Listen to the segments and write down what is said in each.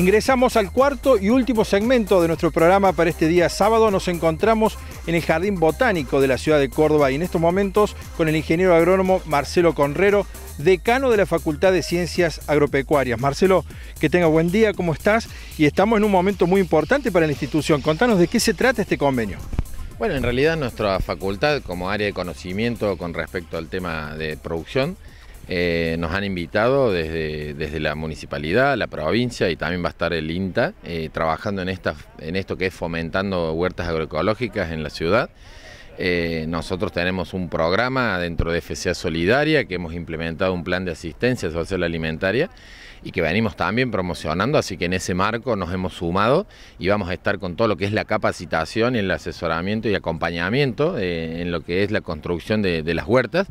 Ingresamos al cuarto y último segmento de nuestro programa para este día sábado. Nos encontramos en el Jardín Botánico de la ciudad de Córdoba y en estos momentos con el ingeniero agrónomo Marcelo Conrero, decano de la Facultad de Ciencias Agropecuarias. Marcelo, que tenga buen día, ¿cómo estás? Y estamos en un momento muy importante para la institución. Contanos de qué se trata este convenio. Bueno, en realidad nuestra facultad como área de conocimiento con respecto al tema de producción eh, nos han invitado desde, desde, la municipalidad, la provincia y también va a estar el INTA eh, trabajando en, en esto que es fomentando huertas agroecológicas en la ciudad. Eh, nosotros tenemos un programa dentro de FCA Solidaria que hemos implementado un plan de asistencia social alimentaria y que venimos también promocionando, así que en ese marco nos hemos sumado y vamos a estar con todo lo que es la capacitación, el asesoramiento y acompañamiento en lo que es la construcción de las huertas.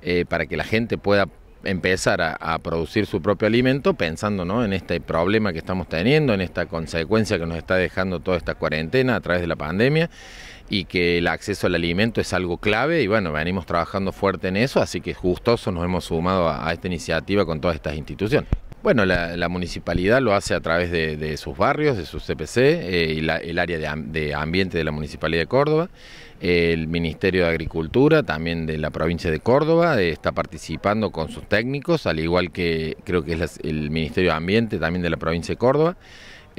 Eh, para que la gente pueda empezar a, producir su propio alimento pensando ¿no? en este problema que estamos teniendo, en esta consecuencia que nos está dejando toda esta cuarentena a través de la pandemia y que el acceso al alimento es algo clave y bueno, venimos trabajando fuerte en eso, así que es justoso, nos hemos sumado a esta iniciativa con todas estas instituciones. Bueno, la, municipalidad lo hace a través de, sus barrios, de sus CPC eh, y el área de, ambiente de la Municipalidad de Córdoba. el Ministerio de Agricultura, también de la provincia de Córdoba, eh, está participando con sus técnicos, al igual que creo que es el Ministerio de Ambiente también de la provincia de Córdoba.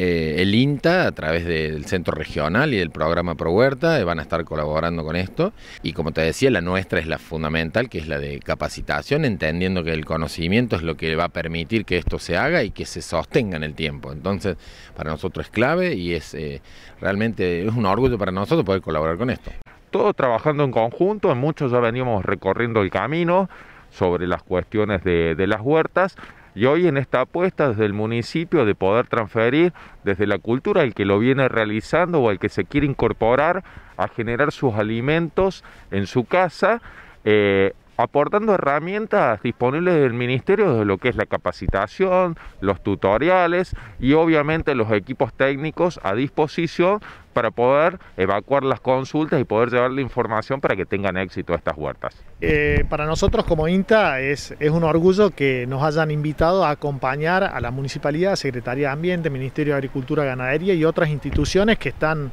Eh, el INTA, a través del Centro Regional y del programa Pro Huerta, eh, van a estar colaborando con esto. Y como te decía, la nuestra es la fundamental, que es la de capacitación, entendiendo que el conocimiento es lo que va a permitir que esto se haga y que se sostenga en el tiempo. Entonces, para nosotros es clave y es eh, realmente es un orgullo para nosotros poder colaborar con esto. Todo trabajando en conjunto, en muchos ya veníamos recorriendo el camino sobre las cuestiones de las huertas. Y hoy en esta apuesta desde el municipio de poder transferir desde la cultura al que lo viene realizando o al que se quiere incorporar a generar sus alimentos en su casa, eh, aportando herramientas disponibles del ministerio de lo que es la capacitación, los tutoriales y obviamente los equipos técnicos a disposición para poder evacuar las consultas y poder llevar la información para que tengan éxito estas huertas. Eh, para nosotros como INTA es un orgullo que nos hayan invitado a acompañar a la Municipalidad, Secretaría de Ambiente, Ministerio de Agricultura, Ganadería y otras instituciones que están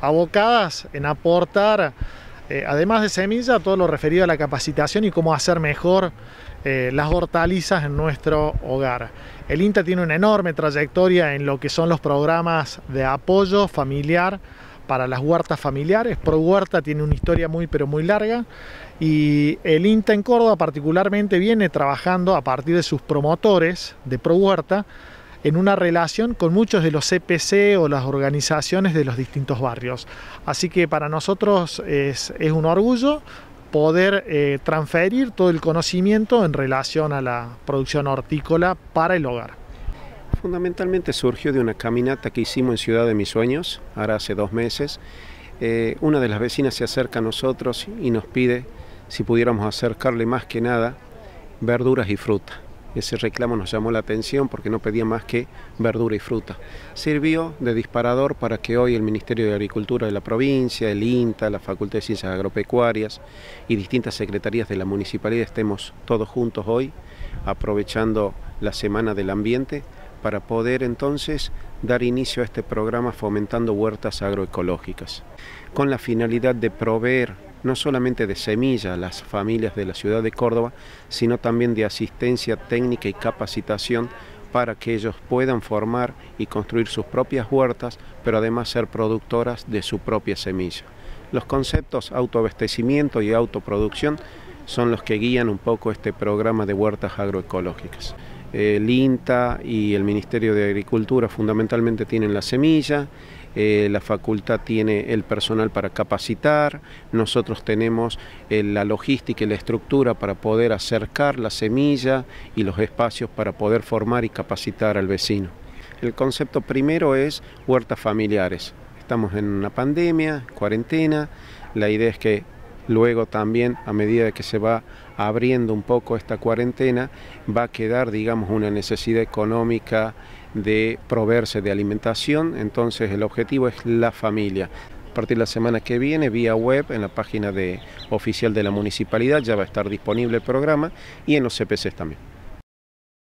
abocadas en aportar eh, además de semilla, todo lo referido a la capacitación y cómo hacer mejor eh, las hortalizas en nuestro hogar. El INTA tiene una enorme trayectoria en lo que son los programas de apoyo familiar para las huertas familiares. Pro Huerta tiene una historia muy pero muy larga y el INTA en Córdoba particularmente viene trabajando a partir de sus promotores de Pro Huerta en una relación con muchos de los CPC e o las organizaciones de los distintos barrios. Así que para nosotros es, un orgullo poder eh, transferir todo el conocimiento en relación a la producción hortícola para el hogar. Fundamentalmente surgió de una caminata que hicimos en Ciudad de Mis Sueños, ahora hace dos meses. Eh, una de las vecinas se acerca a nosotros y nos pide si pudiéramos acercarle más que nada verduras y fruta. Ese reclamo nos llamó la atención porque no pedía más que verdura y fruta. Sirvió de disparador para que hoy el Ministerio de Agricultura de la provincia, el INTA, la Facultad de Ciencias Agropecuarias y distintas secretarías de la municipalidad estemos todos juntos hoy, aprovechando la Semana del Ambiente, para poder entonces dar inicio a este programa fomentando huertas agroecológicas, con la finalidad de proveer no solamente de semilla a las familias de la ciudad de Córdoba, sino también de asistencia técnica y capacitación para que ellos puedan formar y construir sus propias huertas, pero además ser productoras de su propia semilla. Los conceptos autoabastecimiento y autoproducción son los que guían un poco este programa de huertas agroecológicas. Eh, el INTA y el Ministerio de Agricultura fundamentalmente tienen la semilla, eh, la facultad tiene el personal para capacitar, nosotros tenemos eh, la logística y la estructura para poder acercar la semilla y los espacios para poder formar y capacitar al vecino. El concepto primero es huertas familiares. Estamos en una pandemia, cuarentena, la idea es que luego también a medida que se va abriendo un poco esta cuarentena va a quedar digamos una necesidad económica de proveerse de alimentación, entonces el objetivo es la familia. A partir de la semana que viene, vía web, en la página de, oficial de la municipalidad, ya va a estar disponible el programa y en los CPCs también.